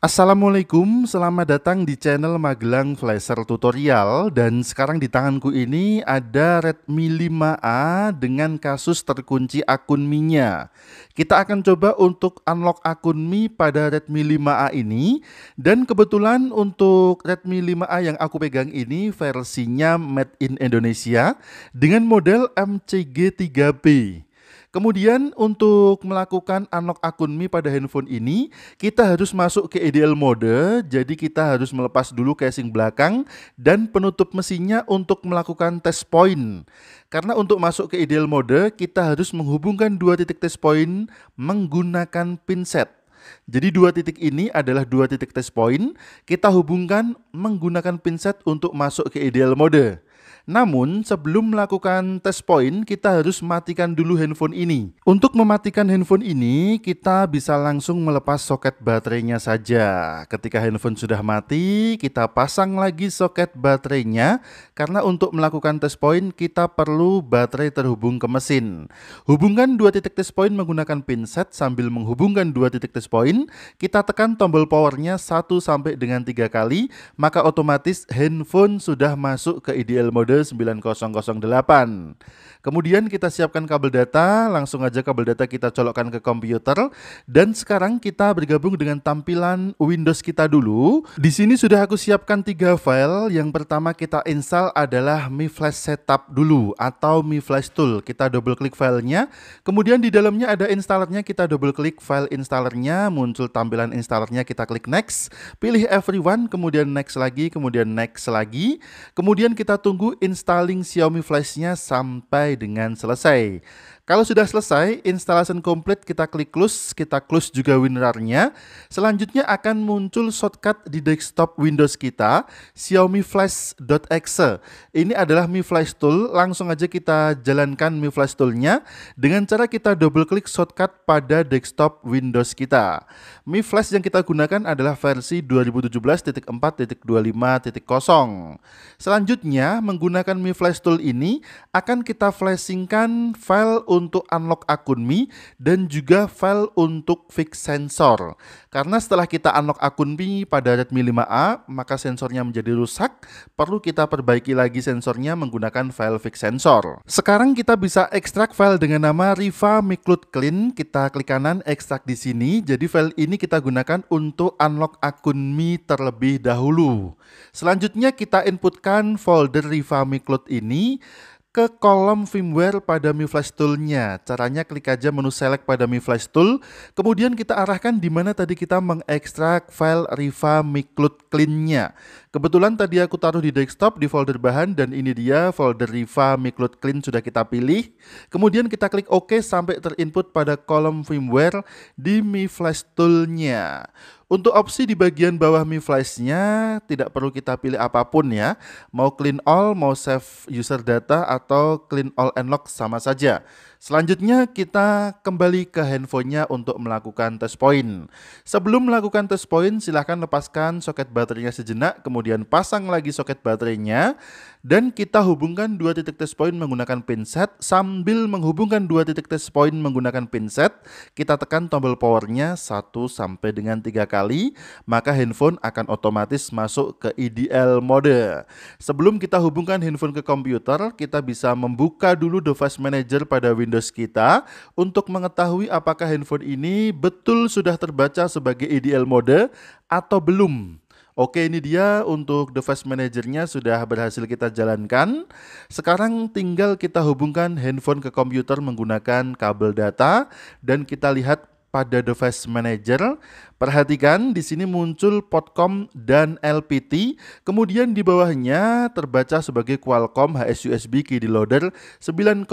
Assalamualaikum, selamat datang di channel Magelang Flasher Tutorial dan sekarang di tanganku ini ada Redmi 5A dengan kasus terkunci akun Mi-nya. Kita akan coba untuk unlock akun Mi pada Redmi 5A ini dan kebetulan untuk Redmi 5A yang aku pegang ini versinya made in Indonesia dengan model MCG 3B. Kemudian untuk melakukan unlock akun Mi pada handphone ini, kita harus masuk ke EDL mode, jadi kita harus melepas dulu casing belakang dan penutup mesinnya untuk melakukan test point. Karena untuk masuk ke EDL mode, kita harus menghubungkan dua titik test point menggunakan pinset. Jadi dua titik ini adalah dua titik test point, kita hubungkan menggunakan pinset untuk masuk ke ideal mode. Namun, sebelum melakukan tes point, kita harus matikan dulu handphone ini. Untuk mematikan handphone ini, kita bisa langsung melepas soket baterainya saja. Ketika handphone sudah mati, kita pasang lagi soket baterainya, karena untuk melakukan tes point, kita perlu baterai terhubung ke mesin. Hubungkan dua titik tes point menggunakan pinset sambil menghubungkan dua titik tes point. Kita tekan tombol powernya 1 sampai dengan 3 kali, maka otomatis handphone sudah masuk ke ideal mode 9008. Kemudian kita siapkan kabel data, langsung aja kabel data kita colokkan ke komputer dan sekarang kita bergabung dengan tampilan Windows kita dulu. Di sini sudah aku siapkan tiga file. Yang pertama kita install adalah Mi Flash Setup dulu atau Mi Flash Tool. Kita double klik filenya. Kemudian di dalamnya ada installernya, kita double klik file installernya, muncul tampilan installernya, kita klik next, pilih everyone, kemudian next lagi, kemudian next lagi. Kemudian kita tunggu installing Xiaomi Flash-nya sampai dengan selesai. Kalau sudah selesai, installation complete, kita klik close, kita close juga WinRAR-nya. Selanjutnya akan muncul shortcut di desktop Windows kita, Xiaomi Flash.exe. Ini adalah Mi Flash Tool, langsung aja kita jalankan Mi Flash Tool-nya dengan cara kita double klik shortcut pada desktop Windows kita. Mi Flash yang kita gunakan adalah versi 2017.4.25.0. Selanjutnya, menggunakan Mi Flash Tool ini akan kita flashingkan file untuk untuk unlock akun Mi dan juga file untuk fix sensor. Karena setelah kita unlock akun Mi pada Redmi 5A, maka sensornya menjadi rusak, perlu kita perbaiki lagi sensornya menggunakan file fix sensor. Sekarang kita bisa ekstrak file dengan nama Riva Miklut Clean, kita klik kanan ekstrak di sini. Jadi file ini kita gunakan untuk unlock akun Mi terlebih dahulu. Selanjutnya kita inputkan folder Riva Miklut ini ke kolom firmware pada Mi Flash Tool-nya. Caranya klik aja menu select pada Mi Flash Tool, kemudian kita arahkan di mana tadi kita mengekstrak file Riva Mi Cloud Clean-nya. Kebetulan tadi aku taruh di desktop di folder bahan dan ini dia folder Riva Micloud Clean sudah kita pilih. Kemudian kita klik OK sampai terinput pada kolom firmware di Mi Flash Tool-nya. Untuk opsi di bagian bawah Mi Flash-nya tidak perlu kita pilih apapun ya. Mau clean all, mau save user data atau clean all and lock sama saja. Selanjutnya kita kembali ke handphonenya untuk melakukan test point. Sebelum melakukan test point silahkan lepaskan soket baterainya sejenak kemudian pasang lagi soket baterainya dan kita hubungkan dua titik test point menggunakan pinset sambil menghubungkan dua titik test point menggunakan pinset kita tekan tombol powernya satu sampai dengan tiga kali maka handphone akan otomatis masuk ke IDL mode sebelum kita hubungkan handphone ke komputer kita bisa membuka dulu device manager pada Windows kita untuk mengetahui apakah handphone ini betul sudah terbaca sebagai IDL mode atau belum Oke, ini dia untuk device manajernya sudah berhasil kita jalankan. Sekarang tinggal kita hubungkan handphone ke komputer menggunakan kabel data dan kita lihat pada device manager. Perhatikan di sini muncul Podcom dan LPT, kemudian di bawahnya terbaca sebagai Qualcomm HSUSB Key Loader 9008.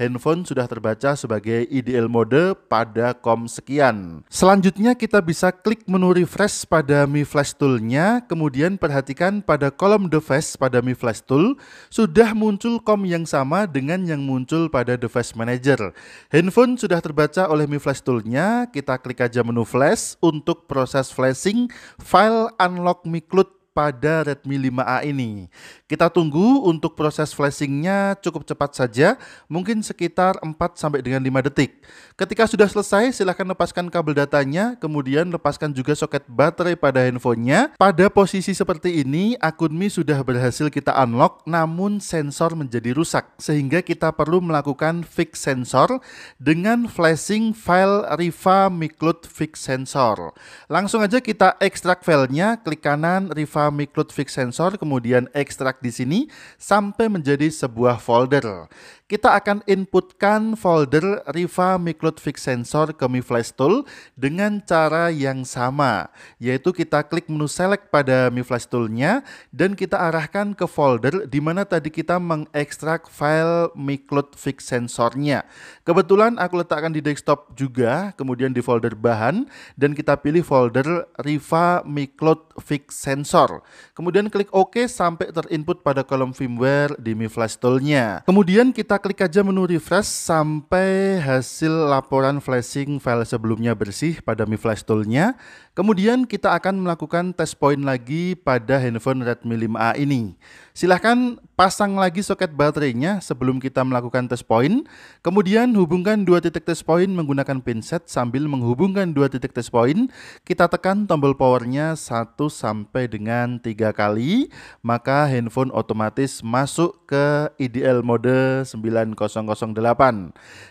Handphone sudah terbaca sebagai IDL mode pada COM sekian. Selanjutnya kita bisa klik menu refresh pada Mi Flash Tool-nya, kemudian perhatikan pada kolom device pada Mi Flash Tool sudah muncul COM yang sama dengan yang muncul pada device manager. Handphone sudah terbaca oleh Mi Flash Tool-nya, kita klik aja menu flash untuk proses flashing file unlock Mi Cloud pada Redmi 5A ini. Kita tunggu untuk proses flashingnya cukup cepat saja, mungkin sekitar 4 sampai dengan 5 detik. Ketika sudah selesai, silahkan lepaskan kabel datanya, kemudian lepaskan juga soket baterai pada handphonenya. Pada posisi seperti ini, akun Mi sudah berhasil kita unlock, namun sensor menjadi rusak, sehingga kita perlu melakukan fix sensor dengan flashing file Riva Miklut Fix Sensor. Langsung aja kita ekstrak filenya, klik kanan Riva Microsoft Fix Sensor, kemudian ekstrak di sini sampai menjadi sebuah folder kita akan inputkan folder Riva Micloud Fix Sensor ke Mi Flash Tool dengan cara yang sama, yaitu kita klik menu select pada Mi Flash Tool-nya dan kita arahkan ke folder di mana tadi kita mengekstrak file Micloud Fix Sensornya. Kebetulan aku letakkan di desktop juga, kemudian di folder bahan dan kita pilih folder Riva Micloud Fix Sensor. Kemudian klik OK sampai terinput pada kolom firmware di Mi Flash Tool-nya. Kemudian kita klik aja menu refresh sampai hasil laporan flashing file sebelumnya bersih pada Mi Flash Tool-nya. Kemudian kita akan melakukan test point lagi pada handphone Redmi 5A ini. Silahkan pasang lagi soket baterainya sebelum kita melakukan test point. Kemudian hubungkan dua titik test point menggunakan pinset sambil menghubungkan dua titik test point. Kita tekan tombol powernya satu sampai dengan tiga kali, maka handphone otomatis masuk ke IDL mode 9008.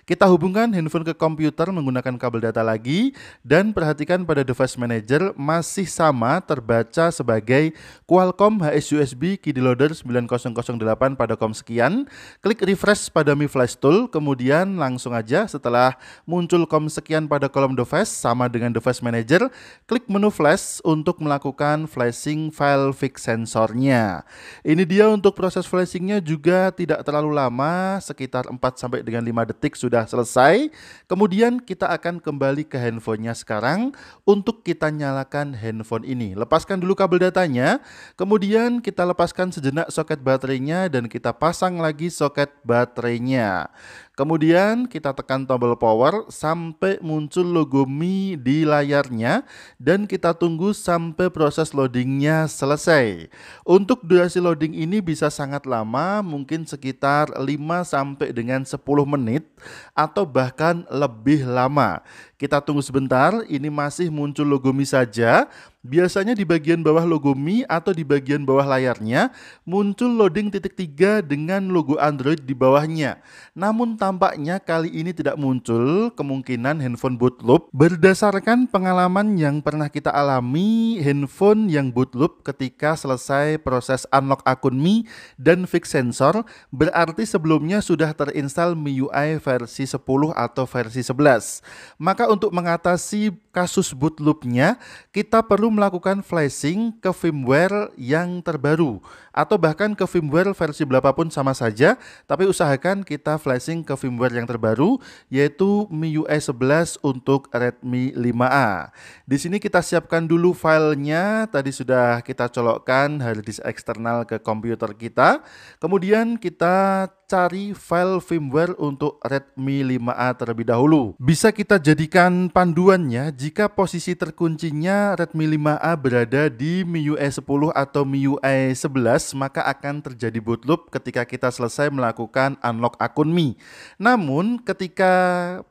Kita hubungkan handphone ke komputer menggunakan kabel data lagi dan perhatikan pada device manager masih sama terbaca sebagai Qualcomm hsusb USB Loader 9008 pada kom sekian, klik refresh pada Mi Flash Tool, kemudian langsung aja setelah muncul kom sekian pada kolom device sama dengan device manager, klik menu flash untuk melakukan flashing file fix sensornya. Ini dia untuk proses flashingnya juga tidak terlalu lama, sekitar 4 sampai dengan 5 detik sudah selesai. Kemudian kita akan kembali ke handphonenya sekarang untuk kita nyalakan handphone ini. Lepaskan dulu kabel datanya, kemudian kita lepaskan sejenak soket baterainya dan kita pasang lagi soket baterainya. Kemudian kita tekan tombol power sampai muncul logo Mi di layarnya dan kita tunggu sampai proses loadingnya selesai. Untuk durasi loading ini bisa sangat lama, mungkin sekitar 5 sampai dengan 10 menit atau bahkan lebih lama. Kita tunggu sebentar, ini masih muncul logo Mi saja. Biasanya di bagian bawah logo Mi atau di bagian bawah layarnya muncul loading titik tiga dengan logo Android di bawahnya. Namun tampaknya kali ini tidak muncul kemungkinan handphone boot loop. berdasarkan pengalaman yang pernah kita alami handphone yang boot loop ketika selesai proses unlock akun Mi dan fix sensor berarti sebelumnya sudah terinstall MIUI versi 10 atau versi 11. Maka untuk mengatasi kasus boot loopnya, kita perlu melakukan flashing ke firmware yang terbaru atau bahkan ke firmware versi berapapun sama saja tapi usahakan kita flashing ke ke firmware yang terbaru yaitu MIUI 11 untuk Redmi 5A. Di sini kita siapkan dulu filenya, tadi sudah kita colokkan harddisk eksternal ke komputer kita. Kemudian kita cari file firmware untuk Redmi 5A terlebih dahulu. Bisa kita jadikan panduannya jika posisi terkuncinya Redmi 5A berada di MIUI 10 e atau MIUI 11, e maka akan terjadi bootloop ketika kita selesai melakukan unlock akun Mi. Namun, ketika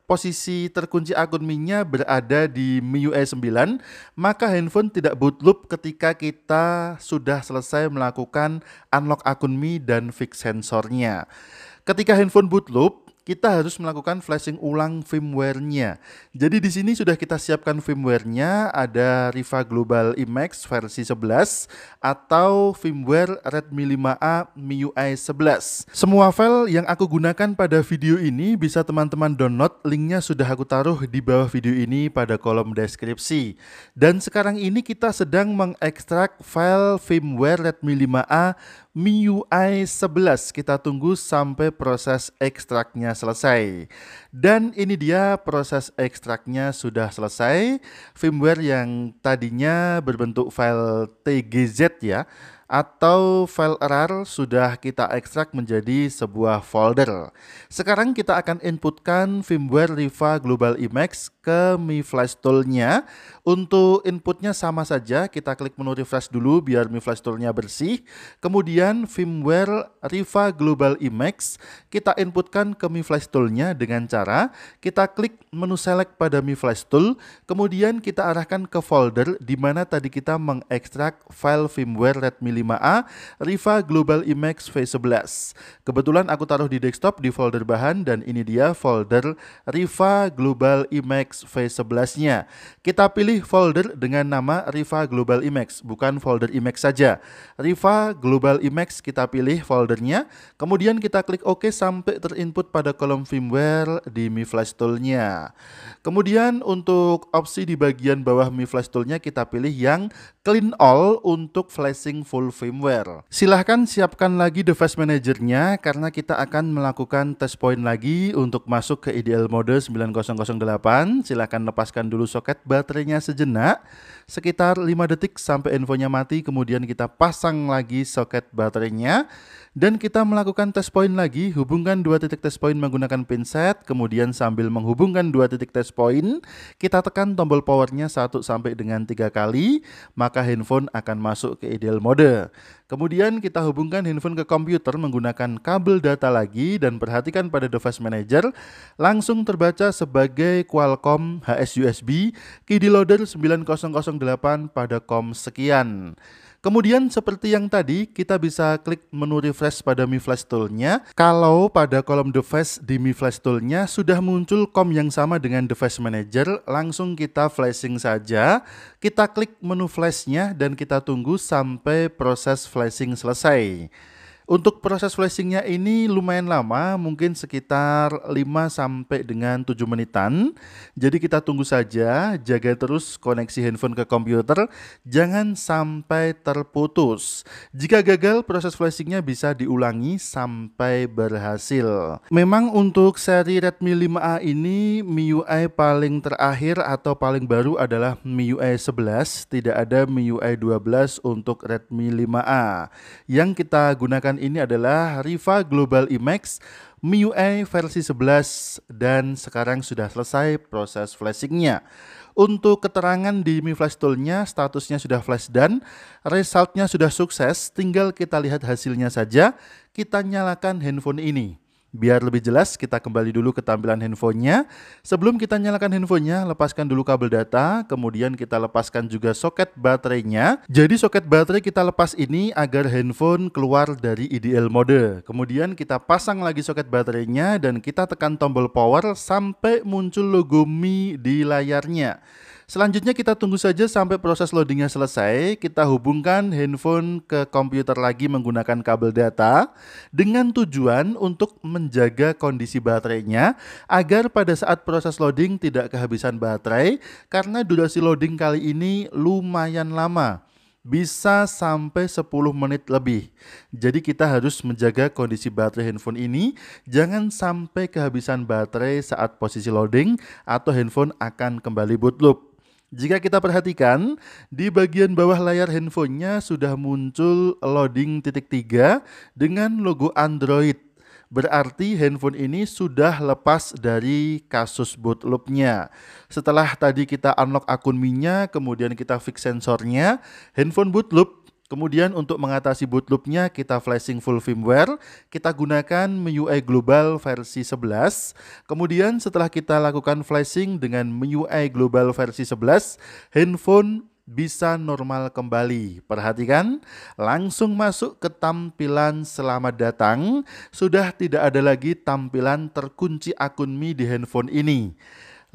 posisi terkunci akun Mi-nya berada di MIUI 9, e maka handphone tidak bootloop ketika kita sudah selesai melakukan unlock akun Mi dan fix sensornya. Ketika handphone bootloop, kita harus melakukan flashing ulang firmware-nya. Jadi di sini sudah kita siapkan firmware-nya, ada Riva Global Imax versi 11 atau firmware Redmi 5A MIUI 11. Semua file yang aku gunakan pada video ini bisa teman-teman download, linknya sudah aku taruh di bawah video ini pada kolom deskripsi. Dan sekarang ini kita sedang mengekstrak file firmware Redmi 5A MIUI 11. Kita tunggu sampai proses ekstraknya selesai. Dan ini dia proses ekstraknya sudah selesai. Firmware yang tadinya berbentuk file TGZ ya, atau file RAR sudah kita ekstrak menjadi sebuah folder. Sekarang kita akan inputkan firmware Riva Global Emacs ke Mi Flash Tool-nya. Untuk inputnya sama saja, kita klik menu refresh dulu biar Mi Flash Tool-nya bersih. Kemudian firmware Riva Global Emacs kita inputkan ke Mi Flash Tool-nya dengan cara kita klik menu select pada Mi Flash Tool, kemudian kita arahkan ke folder di mana tadi kita mengekstrak file firmware Redmi 5A Riva Global IMAX V11. Kebetulan aku taruh di desktop di folder bahan dan ini dia folder Riva Global IMAX V11-nya. Kita pilih folder dengan nama Riva Global IMAX, bukan folder IMAX saja. Riva Global IMAX kita pilih foldernya, kemudian kita klik OK sampai terinput pada kolom firmware di Mi Flash Tool-nya. Kemudian untuk opsi di bagian bawah Mi Flash Tool-nya kita pilih yang clean all untuk flashing full firmware. Silahkan siapkan lagi device manajernya karena kita akan melakukan test point lagi untuk masuk ke idl mode 9008. Silahkan lepaskan dulu soket baterainya sejenak sekitar 5 detik sampai infonya mati, kemudian kita pasang lagi soket baterainya dan kita melakukan tes point lagi, hubungkan dua titik tes point menggunakan pinset, kemudian sambil menghubungkan dua titik tes point, kita tekan tombol powernya satu sampai dengan tiga kali, maka handphone akan masuk ke ideal mode. Kemudian kita hubungkan handphone ke komputer menggunakan kabel data lagi dan perhatikan pada device manager langsung terbaca sebagai Qualcomm HS USB KD loader 9008 pada kom sekian. Kemudian seperti yang tadi, kita bisa klik menu refresh pada Mi Flash Tool-nya. Kalau pada kolom device di Mi Flash Tool-nya sudah muncul kom yang sama dengan device manager, langsung kita flashing saja. Kita klik menu flash-nya dan kita tunggu sampai proses flashing selesai. Untuk proses flashingnya ini lumayan lama, mungkin sekitar 5 sampai dengan 7 menitan. Jadi kita tunggu saja, jaga terus koneksi handphone ke komputer, jangan sampai terputus. Jika gagal, proses flashingnya bisa diulangi sampai berhasil. Memang untuk seri Redmi 5A ini, MIUI paling terakhir atau paling baru adalah MIUI 11, tidak ada MIUI 12 untuk Redmi 5A. Yang kita gunakan pertandingan ini adalah Riva Global IMAX MIUI versi 11 dan sekarang sudah selesai proses flashingnya. Untuk keterangan di Mi Flash Toolnya, statusnya sudah flash dan resultnya sudah sukses, tinggal kita lihat hasilnya saja. Kita nyalakan handphone ini. Biar lebih jelas, kita kembali dulu ke tampilan handphonenya. Sebelum kita nyalakan handphonenya, lepaskan dulu kabel data, kemudian kita lepaskan juga soket baterainya. Jadi soket baterai kita lepas ini agar handphone keluar dari IDL mode. Kemudian kita pasang lagi soket baterainya dan kita tekan tombol power sampai muncul logo Mi di layarnya. Selanjutnya kita tunggu saja sampai proses loadingnya selesai. Kita hubungkan handphone ke komputer lagi menggunakan kabel data dengan tujuan untuk menjaga kondisi baterainya agar pada saat proses loading tidak kehabisan baterai karena durasi loading kali ini lumayan lama bisa sampai 10 menit lebih. Jadi kita harus menjaga kondisi baterai handphone ini jangan sampai kehabisan baterai saat posisi loading atau handphone akan kembali bootloop jika kita perhatikan, di bagian bawah layar handphonenya sudah muncul loading titik tiga dengan logo Android. Berarti handphone ini sudah lepas dari kasus bootloopnya. loopnya. Setelah tadi kita unlock akun mi kemudian kita fix sensornya, handphone bootloop Kemudian untuk mengatasi bootloopnya kita flashing full firmware, kita gunakan MIUI Global versi 11. Kemudian setelah kita lakukan flashing dengan MIUI Global versi 11, handphone bisa normal kembali. Perhatikan, langsung masuk ke tampilan selamat datang. Sudah tidak ada lagi tampilan terkunci akun Mi di handphone ini.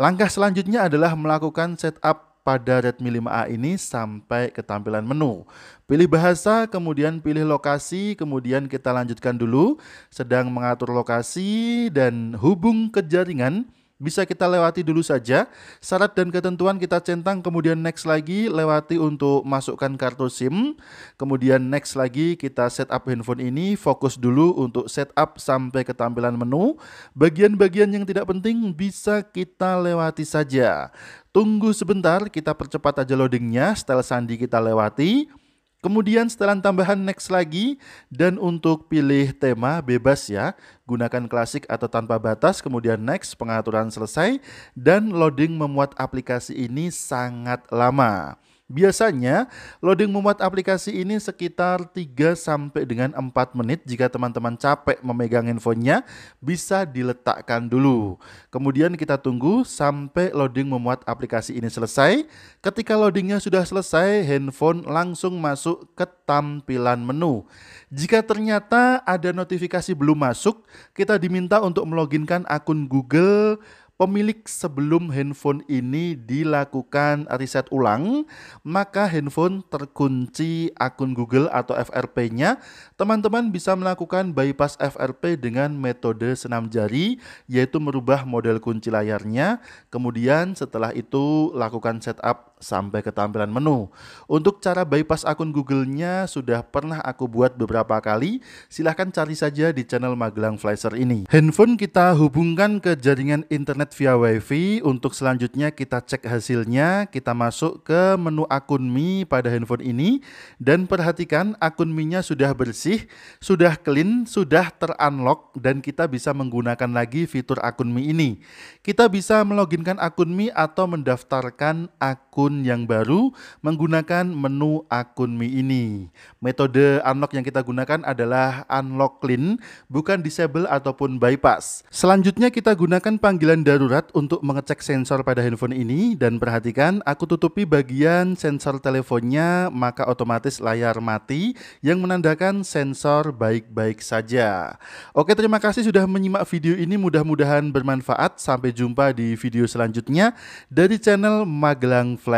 Langkah selanjutnya adalah melakukan setup pada Redmi 5A ini sampai ke tampilan menu. Pilih bahasa, kemudian pilih lokasi, kemudian kita lanjutkan dulu. Sedang mengatur lokasi dan hubung ke jaringan. Bisa kita lewati dulu saja. Syarat dan ketentuan kita centang, kemudian next lagi lewati untuk masukkan kartu SIM. Kemudian next lagi kita setup handphone ini, fokus dulu untuk setup sampai ke tampilan menu. Bagian-bagian yang tidak penting bisa kita lewati saja. Tunggu sebentar, kita percepat aja loadingnya, style sandi kita lewati. Kemudian setelan tambahan next lagi dan untuk pilih tema bebas ya. Gunakan klasik atau tanpa batas, kemudian next pengaturan selesai dan loading memuat aplikasi ini sangat lama. Biasanya loading memuat aplikasi ini sekitar 3 sampai dengan 4 menit jika teman-teman capek memegang handphonenya bisa diletakkan dulu. Kemudian kita tunggu sampai loading memuat aplikasi ini selesai. Ketika loadingnya sudah selesai, handphone langsung masuk ke tampilan menu. Jika ternyata ada notifikasi belum masuk, kita diminta untuk meloginkan akun Google pemilik sebelum handphone ini dilakukan riset ulang, maka handphone terkunci akun Google atau FRP-nya. Teman-teman bisa melakukan bypass FRP dengan metode senam jari, yaitu merubah model kunci layarnya. Kemudian setelah itu lakukan setup sampai ke tampilan menu. Untuk cara bypass akun Google-nya sudah pernah aku buat beberapa kali, silahkan cari saja di channel Magelang Flasher ini. Handphone kita hubungkan ke jaringan internet via WiFi, untuk selanjutnya kita cek hasilnya, kita masuk ke menu akun Mi pada handphone ini, dan perhatikan akun Mi-nya sudah bersih, sudah clean, sudah terunlock, dan kita bisa menggunakan lagi fitur akun Mi ini. Kita bisa meloginkan akun Mi atau mendaftarkan akun akun yang baru menggunakan menu akun Mi ini. Metode unlock yang kita gunakan adalah unlock clean, bukan disable ataupun bypass. Selanjutnya kita gunakan panggilan darurat untuk mengecek sensor pada handphone ini dan perhatikan aku tutupi bagian sensor teleponnya maka otomatis layar mati yang menandakan sensor baik-baik saja. Oke terima kasih sudah menyimak video ini mudah-mudahan bermanfaat. Sampai jumpa di video selanjutnya dari channel Magelang Flash.